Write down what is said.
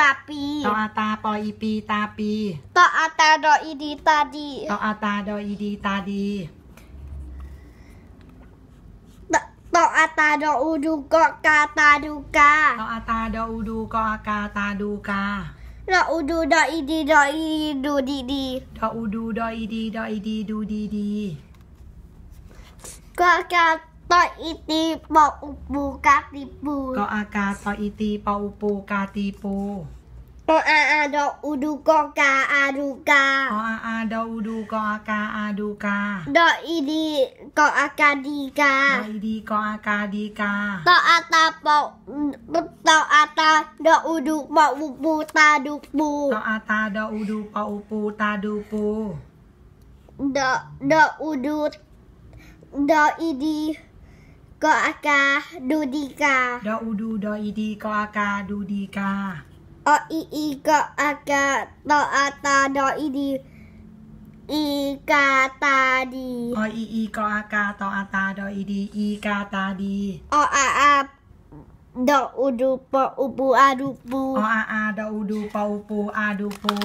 papi. To ata po ipi tapi. To ata do idi tadi. To ata do idi tadi. To ata do udu ko kata duka. To ata do udu ko kata duka. Do udu do idi do idi do didi. di. Do udu do idi do idi do di Ko kata to iti po upu kati pu. Ko aka to iti po upu kati pu. Ko a a do udu ko ka a du ka. Ko a a do udu ko aka a du ka. Do idi ko aka di ka. Do idi ko aka di ka. To ata po to ata do udu po upu ta du pu. To ata do udu po upu ta du pu. Do do udu do idi. Ko aka dudika. Do udu do idi ko aka dudika. O i i ko aka do ata do idi. I ka ta di. O i i ko aka do ata do idi i ka ta di. O a a do udu po upu adupu. O a a do udu po upu adupu.